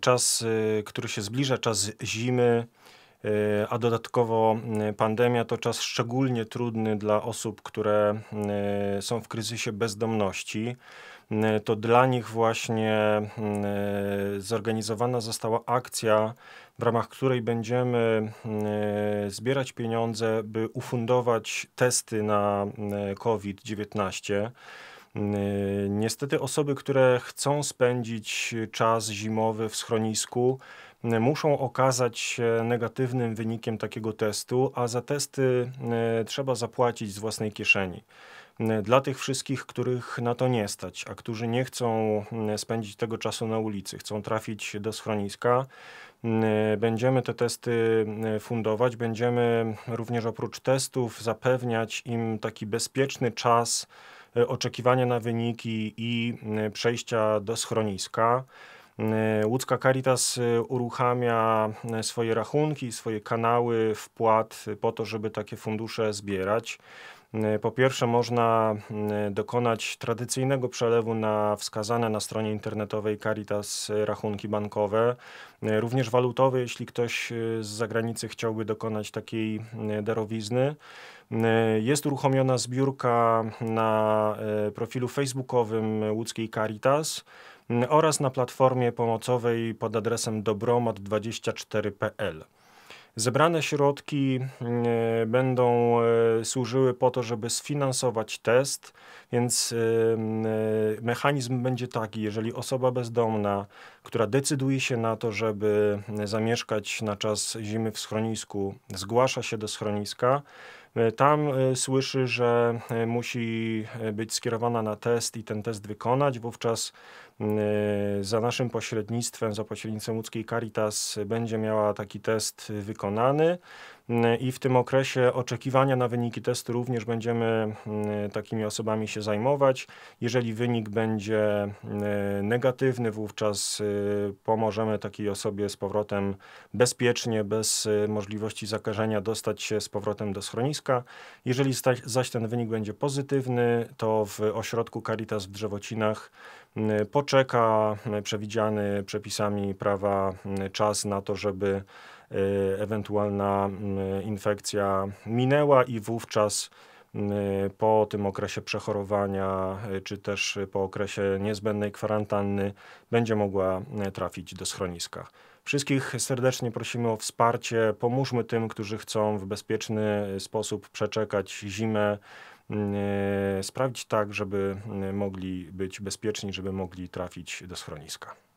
czas, y, który się zbliża, czas zimy, y, a dodatkowo y, pandemia to czas szczególnie trudny dla osób, które są w kryzysie bezdomności. To dla nich właśnie zorganizowana została akcja, w ramach której będziemy zbierać pieniądze, by ufundować testy na COVID-19. Yy, niestety osoby, które chcą spędzić czas zimowy w schronisku, yy, muszą okazać się negatywnym wynikiem takiego testu, a za testy yy, trzeba zapłacić z własnej kieszeni. Dla tych wszystkich, których na to nie stać, a którzy nie chcą spędzić tego czasu na ulicy, chcą trafić do schroniska, będziemy te testy fundować. Będziemy również oprócz testów zapewniać im taki bezpieczny czas E, oczekiwania na wyniki i e, przejścia do schroniska. E, Łódzka Caritas uruchamia swoje rachunki, swoje kanały wpłat po to, żeby takie fundusze zbierać. E, po pierwsze, można mm, dokonać tradycyjnego przelewu na wskazane na stronie internetowej Caritas rachunki bankowe, e, również walutowe, jeśli ktoś e, z zagranicy chciałby dokonać takiej darowizny. Jest uruchomiona zbiórka na profilu facebookowym łódzkiej Caritas mm, oraz na platformie pomocowej pod adresem dobromat24.pl. Zebrane środki mm, e, będą e, służyły po to, żeby sfinansować test, więc e, mm, mechanizm będzie taki, jeżeli osoba bezdomna, która decyduje się na to, żeby mm, zamieszkać na czas zimy w schronisku, zgłasza się do schroniska, E, tam e, słyszy, że e, musi być skierowana na test i ten test wykonać. Wówczas za naszym pośrednictwem, za pośrednictwem łódzkiej Caritas będzie miała taki test wykonany i w tym okresie oczekiwania na wyniki testu również będziemy mm, takimi osobami się zajmować. Jeżeli wynik będzie mm, negatywny, wówczas y, pomożemy takiej osobie z powrotem bezpiecznie, bez y, możliwości zakażenia dostać się z powrotem do schroniska. Jeżeli zaś ten wynik będzie pozytywny, to w ośrodku Caritas w Drzewocinach mm, poczeka przewidziany przepisami prawa czas na to, żeby Y, ewentualna y, infekcja minęła i wówczas y, po tym okresie przechorowania, czy też po okresie niezbędnej kwarantanny, będzie mogła trafić do schroniska. Wszystkich serdecznie prosimy o wsparcie. Pomóżmy tym, którzy chcą w bezpieczny sposób przeczekać zimę, sprawdzić tak, żeby mogli być bezpieczni, żeby mogli trafić do schroniska.